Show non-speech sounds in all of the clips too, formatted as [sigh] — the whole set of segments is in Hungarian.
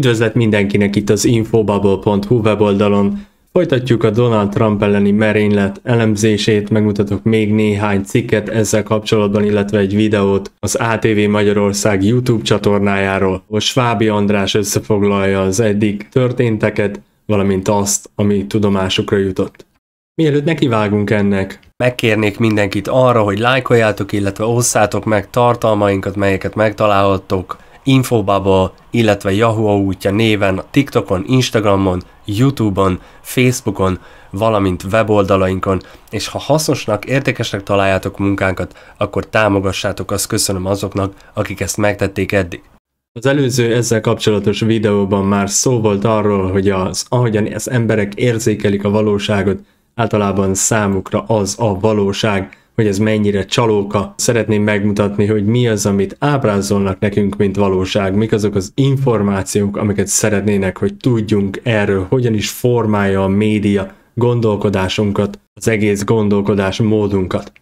Üdvözlet mindenkinek itt az infobubble.hu weboldalon. Folytatjuk a Donald Trump elleni merénylet elemzését, megmutatok még néhány cikket ezzel kapcsolatban, illetve egy videót az ATV Magyarország YouTube csatornájáról, ahol Svábi András összefoglalja az eddig történteket, valamint azt, ami tudomásukra jutott. Mielőtt nekivágunk ennek, megkérnék mindenkit arra, hogy lájkoljátok, illetve osszátok meg tartalmainkat, melyeket megtalálhattok Infobubble, illetve Yahoo útja néven TikTokon, Instagramon, YouTube-on, Facebookon, valamint weboldalainkon, és ha hasznosnak, értékesnek találjátok munkánkat, akkor támogassátok, azt köszönöm azoknak, akik ezt megtették eddig. Az előző ezzel kapcsolatos videóban már szó volt arról, hogy az, ahogyan az emberek érzékelik a valóságot, általában számukra az a valóság, hogy ez mennyire csalóka. Szeretném megmutatni, hogy mi az, amit ábrázolnak nekünk, mint valóság, mik azok az információk, amiket szeretnének, hogy tudjunk erről, hogyan is formálja a média gondolkodásunkat, az egész gondolkodás módunkat.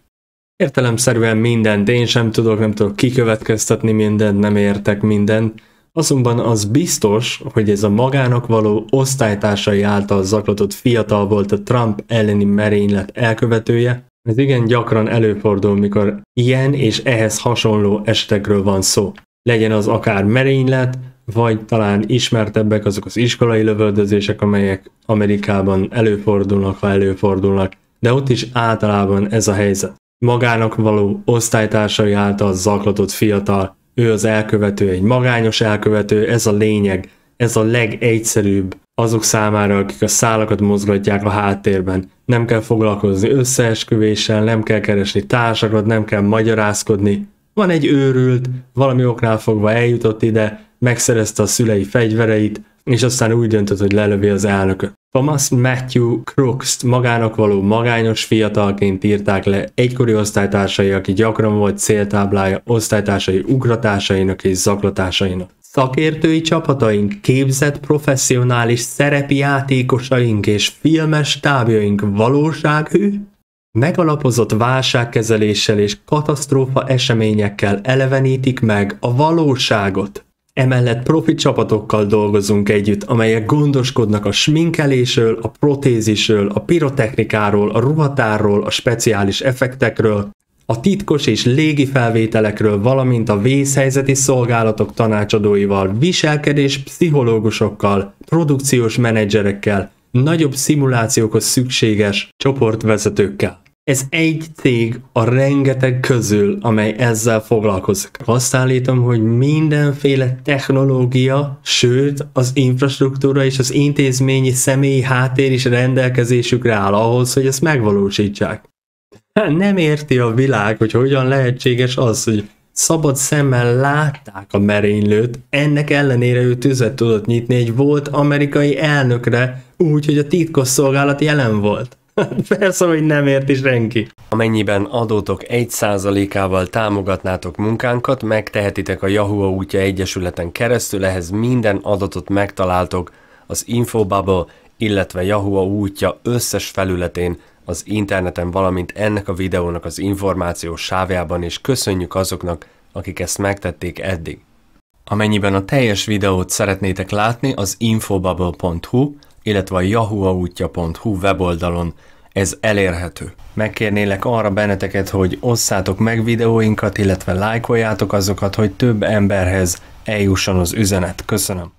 Értelemszerűen mindent én sem tudok, nem tudok kikövetkeztetni mindent, nem értek mindent, azonban az biztos, hogy ez a magának való osztálytársai által zaklatott fiatal volt a Trump elleni merénylet elkövetője, ez igen gyakran előfordul, mikor ilyen és ehhez hasonló esetekről van szó. Legyen az akár merénylet, vagy talán ismertebbek azok az iskolai lövöldözések, amelyek Amerikában előfordulnak, ha előfordulnak, de ott is általában ez a helyzet. Magának való osztálytársai által zaklatott fiatal, ő az elkövető, egy magányos elkövető, ez a lényeg, ez a legegyszerűbb azok számára, akik a szálakat mozgatják a háttérben. Nem kell foglalkozni összeesküvéssel, nem kell keresni társakat, nem kell magyarázkodni. Van egy őrült, valami oknál fogva eljutott ide, megszerezte a szülei fegyvereit, és aztán úgy döntött, hogy lelövi az elnököt. Thomas Matthew crooks magának való magányos fiatalként írták le egykori osztálytársai, aki gyakran volt céltáblája osztálytársai ugratásainak és zaklatásainak. Szakértői csapataink, képzett professzionális szerepi játékosaink és filmes tábjaink valóságű, megalapozott válságkezeléssel és katasztrófa eseményekkel elevenítik meg a valóságot. Emellett profi csapatokkal dolgozunk együtt, amelyek gondoskodnak a sminkelésről, a protézisről, a pirotechnikáról, a ruhatárról, a speciális effektekről, a titkos és légi felvételekről, valamint a vészhelyzeti szolgálatok tanácsadóival, viselkedés pszichológusokkal, produkciós menedzserekkel, nagyobb szimulációkhoz szükséges csoportvezetőkkel ez egy cég a rengeteg közül, amely ezzel foglalkozik. Azt állítom, hogy mindenféle technológia, sőt az infrastruktúra és az intézményi személyi háttér is rendelkezésükre áll ahhoz, hogy ezt megvalósítsák. [laughs] Nem érti a világ, hogy hogyan lehetséges az, hogy szabad szemmel látták a merénylőt, ennek ellenére ő tüzet tudott nyitni egy volt amerikai elnökre, úgy, hogy a titkos szolgálat jelen volt. [laughs] Persze, hogy nem ért is renki. Amennyiben adótok 1%-ával támogatnátok munkánkat, megtehetitek a Yahoo útja egyesületen keresztül, ehhez minden adatot megtaláltok az Infobubble, illetve Yahoo útja összes felületén az interneten, valamint ennek a videónak az információs sávjában, és köszönjük azoknak, akik ezt megtették eddig. Amennyiben a teljes videót szeretnétek látni, az infobubble.hu, illetve a yahuaútja.hu weboldalon ez elérhető. Megkérnélek arra benneteket, hogy osszátok meg videóinkat, illetve lájkoljátok azokat, hogy több emberhez eljusson az üzenet. Köszönöm.